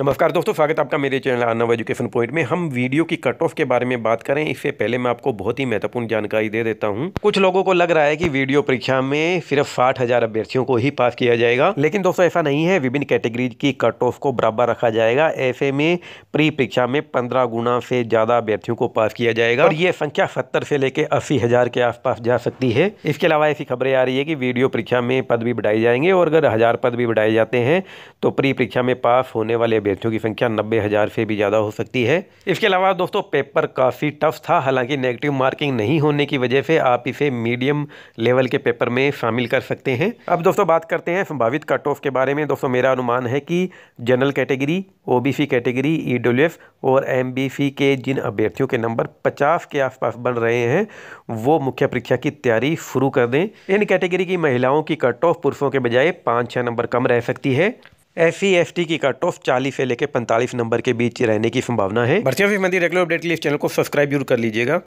नमस्कार दोस्तों स्वागत आपका मेरे चैनल आनव एजुकेशन पॉइंट में हम वीडियो की कट ऑफ के बारे में बात करें इससे पहले मैं आपको बहुत ही महत्वपूर्ण जानकारी दे देता हूं कुछ लोगों को लग रहा है कि वीडियो परीक्षा में सिर्फ साठ हजार अभ्यर्थियों को ही पास किया जाएगा लेकिन दोस्तों ऐसा नहीं है विभिन्न कैटेगरी की कट ऑफ को बराबर रखा जाएगा ऐसे में प्री परीक्षा में पंद्रह गुना से ज्यादा अभ्यर्थियों को पास किया जाएगा और ये संख्या सत्तर से लेकर अस्सी के आसपास जा सकती है इसके अलावा ऐसी खबरें आ रही है कि वीडियो परीक्षा में पद भी बढ़ाए जाएंगे और अगर हजार पद भी बढ़ाए जाते हैं तो प्री परीक्षा में पास होने वाले अभ्यर्थियों की संख्या नब्बे हज़ार से भी ज़्यादा हो सकती है इसके अलावा दोस्तों पेपर काफ़ी टफ था हालांकि नेगेटिव मार्किंग नहीं होने की वजह से आप इसे मीडियम लेवल के पेपर में शामिल कर सकते हैं अब दोस्तों बात करते हैं संभावित कट ऑफ के बारे में दोस्तों मेरा अनुमान है कि general category OBC category E और एम के जिन अभ्यर्थियों के नंबर पचास के आसपास बन रहे हैं वो मुख्य परीक्षा की तैयारी शुरू कर दें इन कैटेगरी की महिलाओं की कट ऑफ पुरुषों के बजाय पाँच छः नंबर कम रह सकती है एफ ई एफ टी की कट ऑफ चालीस से लेकर पैंतालीस नंबर के बीच रहने की संभावना है भर्ती से रेगुलर अपडेट के लिए इस चैनल को सब्सक्राइब जरूर कर लीजिएगा